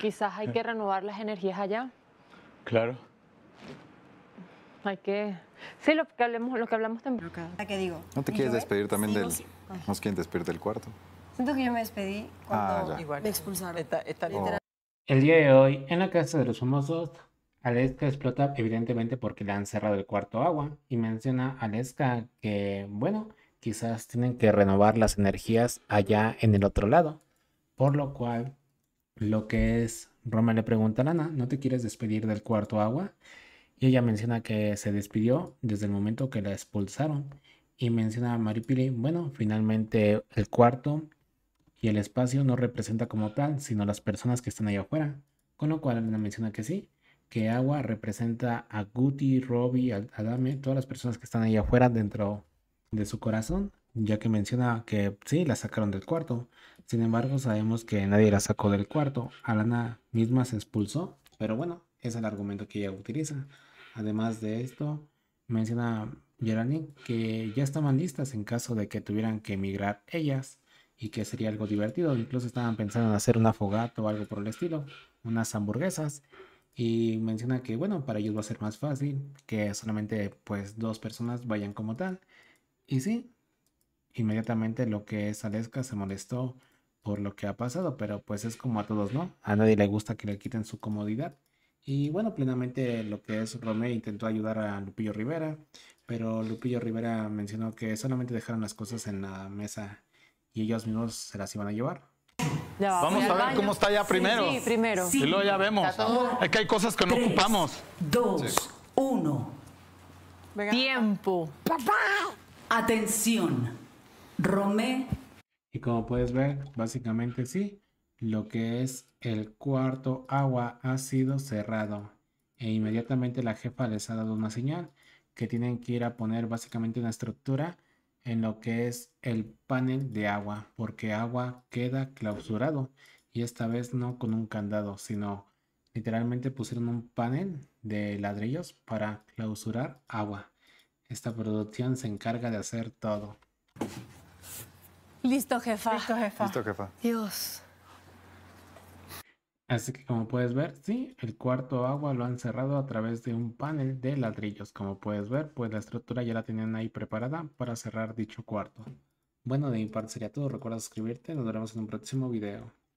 Quizás hay que renovar las energías allá. Claro. Hay que. Sí, lo que lo que hablamos también. digo? ¿No te quieres despedir también del. Ah. No ¿Nos quieren despedir del cuarto? Siento que yo me despedí cuando ah, me expulsaron. Está, oh. El día de hoy, en la casa de los famosos, Aleska explota evidentemente porque le han cerrado el cuarto agua y menciona a Aleska que, bueno, quizás tienen que renovar las energías allá en el otro lado, por lo cual lo que es, Roma le pregunta, a Lana, ¿no te quieres despedir del cuarto agua? Y ella menciona que se despidió desde el momento que la expulsaron. Y menciona a Maripili, bueno, finalmente el cuarto y el espacio no representa como tal, sino las personas que están ahí afuera. Con lo cual Lana menciona que sí, que agua representa a Guti, Robbie, a Adame, todas las personas que están ahí afuera dentro de su corazón ya que menciona que sí, la sacaron del cuarto. Sin embargo, sabemos que nadie la sacó del cuarto. Alana misma se expulsó, pero bueno, es el argumento que ella utiliza. Además de esto, menciona Gerani que ya estaban listas en caso de que tuvieran que emigrar ellas y que sería algo divertido. Incluso estaban pensando en hacer una fogata o algo por el estilo, unas hamburguesas. Y menciona que bueno, para ellos va a ser más fácil que solamente pues dos personas vayan como tal. Y sí, Inmediatamente lo que es Aleska se molestó por lo que ha pasado, pero pues es como a todos, ¿no? A nadie le gusta que le quiten su comodidad. Y bueno, plenamente lo que es Romeo intentó ayudar a Lupillo Rivera, pero Lupillo Rivera mencionó que solamente dejaron las cosas en la mesa y ellos mismos se las iban a llevar. Vamos a ver cómo está ya primero. Sí, primero. Sí, y luego ya vemos. Es que hay cosas que no ocupamos. Dos, uno. Tiempo. Atención. Romé. Y como puedes ver, básicamente sí, lo que es el cuarto agua ha sido cerrado. E inmediatamente la jefa les ha dado una señal que tienen que ir a poner básicamente una estructura en lo que es el panel de agua, porque agua queda clausurado y esta vez no con un candado, sino literalmente pusieron un panel de ladrillos para clausurar agua. Esta producción se encarga de hacer todo. Listo, jefa. Listo, jefa. Listo, jefa. Dios. Así que como puedes ver, sí, el cuarto agua lo han cerrado a través de un panel de ladrillos. Como puedes ver, pues la estructura ya la tenían ahí preparada para cerrar dicho cuarto. Bueno, de mi parte sería todo. Recuerda suscribirte. Nos veremos en un próximo video.